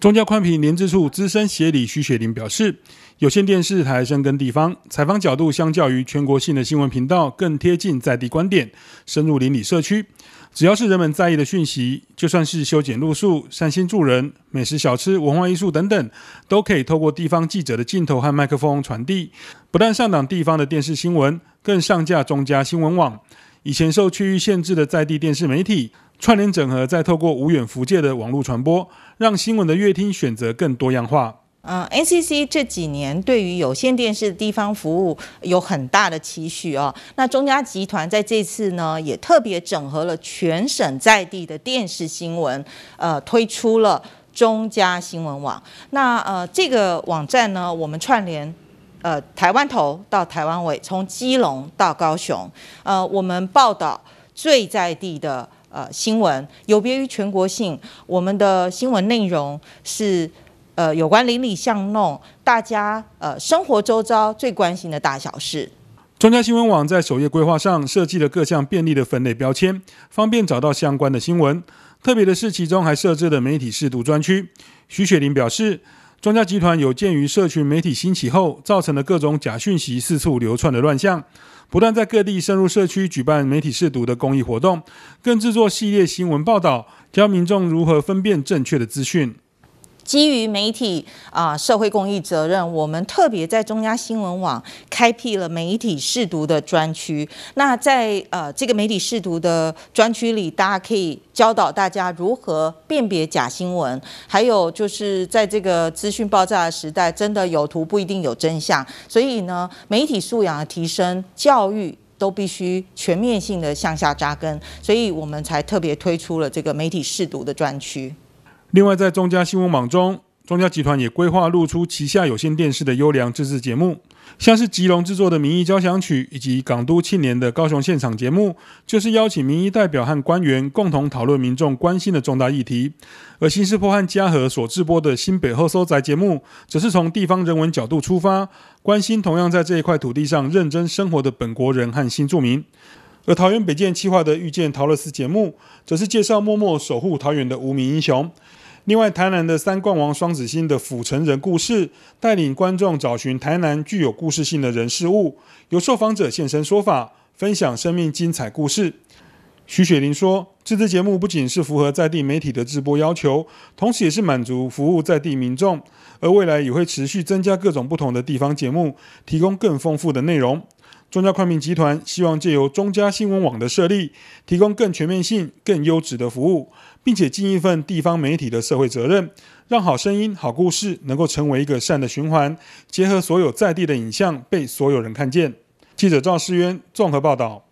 中交宽频联置处资深协理徐雪玲表示，有线电视台深耕地方，采访角度相较于全国性的新闻频道更贴近在地观点，深入邻里社区。只要是人们在意的讯息，就算是修剪路树、善心助人、美食小吃、文化艺术等等，都可以透过地方记者的镜头和麦克风传递。不但上档地方的电视新闻，更上架中加新闻网。以前受区域限制的在地电视媒体。串联整合，再透过无远福界的网络传播，让新闻的乐听选择更多样化。呃，NCC 这几年对于有线电视的地方服务有很大的期许哦。那中嘉集团在这次呢，也特别整合了全省在地的电视新闻，呃，推出了中嘉新闻网。那呃，这个网站呢，我们串联呃台湾头到台湾尾，从基隆到高雄，呃，我们报道最在地的。呃，新闻有别于全国性，我们的新闻内容是呃有关邻里巷弄，大家呃生活周遭最关心的大小事。中家新闻网在首页规划上设计了各项便利的分类标签，方便找到相关的新闻。特别的是，其中还设置了媒体试读专区。徐雪玲表示。庄家集团有鉴于社群媒体兴起后造成的各种假讯息四处流窜的乱象，不断在各地深入社区举办媒体试读的公益活动，更制作系列新闻报道，教民众如何分辨正确的资讯。基于媒体啊社会公益责任，我们特别在中央新闻网开辟了媒体试读的专区。那在呃这个媒体试读的专区里，大家可以教导大家如何辨别假新闻，还有就是在这个资讯爆炸的时代，真的有图不一定有真相。所以呢，媒体素养的提升教育都必须全面性的向下扎根，所以我们才特别推出了这个媒体试读的专区。另外，在中嘉新闻网中，中嘉集团也规划露出旗下有线电视的优良自制节目，像是吉隆制作的《民意交响曲》，以及港都庆年的高雄现场节目，就是邀请民意代表和官员共同讨论民众关心的重大议题；而新世坡和嘉禾所制播的新北后搜宅节目，则是从地方人文角度出发，关心同样在这一块土地上认真生活的本国人和新住民。而桃园北建七划的遇见陶乐斯节目，则是介绍默默守护桃园的无名英雄。另外，台南的三冠王双子星的府城人故事，带领观众找寻台南具有故事性的人事物，由受访者现身说法，分享生命精彩故事。徐雪玲说：“这支节目不仅是符合在地媒体的直播要求，同时也是满足服务在地民众。而未来也会持续增加各种不同的地方节目，提供更丰富的内容。”中嘉快名集团希望借由中嘉新闻网的设立，提供更全面性、更优质的服务，并且尽一份地方媒体的社会责任，让好声音、好故事能够成为一个善的循环，结合所有在地的影像，被所有人看见。记者赵世渊综合报道。